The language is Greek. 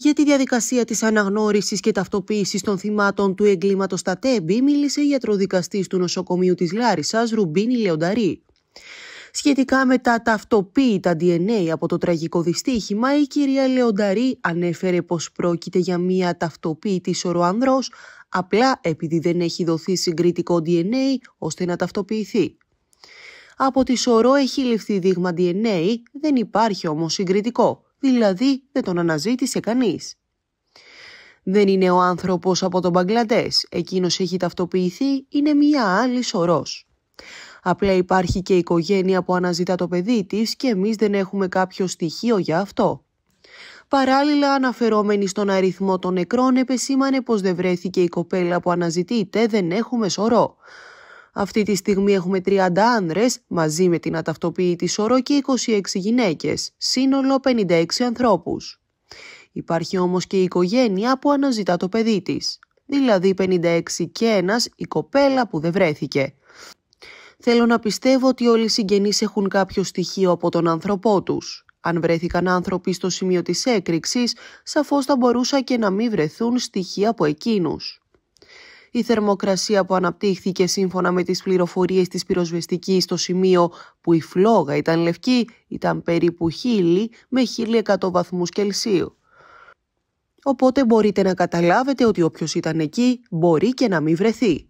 Για τη διαδικασία της αναγνώρισης και ταυτοποίησης των θυμάτων του εγκλήματος στα ΤΕΜΠΗ μίλησε η ιατροδικαστής του νοσοκομείου της Λάρισας, Ρουμπίνη Λεονταρή. Σχετικά με τα ταυτοποίητα DNA από το τραγικό δυστύχημα, η κυρία Λεονταρή ανέφερε πως πρόκειται για μία ταυτοποίητη ανδρός, απλά επειδή δεν έχει δοθεί συγκριτικό DNA ώστε να ταυτοποιηθεί. Από τη σωρό έχει ληφθεί δείγμα DNA, δεν υπάρχει όμως συγκριτικό δηλαδή δεν τον αναζήτησε κανείς. Δεν είναι ο άνθρωπος από τον Μπαγκλαντές, εκείνος έχει ταυτοποιηθεί, είναι μια άλλη σωρός. Απλά υπάρχει και η οικογένεια που αναζητά το παιδί της και εμείς δεν έχουμε κάποιο στοιχείο για αυτό. Παράλληλα, αναφερόμενοι στον αριθμό των νεκρών, επεσήμανε πως δεν βρέθηκε η κοπέλα που αναζητείται, δεν έχουμε σωρό. Αυτή τη στιγμή έχουμε 30 άνδρες μαζί με την αταυτοποίητη σωρό και 26 γυναίκες, σύνολο 56 ανθρώπους. Υπάρχει όμως και η οικογένεια που αναζητά το παιδί της, δηλαδή 56 και ένας, η κοπέλα που δεν βρέθηκε. Θέλω να πιστεύω ότι όλοι οι συγγενείς έχουν κάποιο στοιχείο από τον άνθρωπό τους. Αν βρέθηκαν άνθρωποι στο σημείο της έκρηξης, σαφώς θα μπορούσα και να μην βρεθούν στοιχεία από εκείνους. Η θερμοκρασία που αναπτύχθηκε σύμφωνα με τις πληροφορίες της πυροσβεστικής στο σημείο που η φλόγα ήταν λευκή ήταν περίπου 1000 με 1100 βαθμούς Κελσίου. Οπότε μπορείτε να καταλάβετε ότι όποιος ήταν εκεί μπορεί και να μην βρεθεί.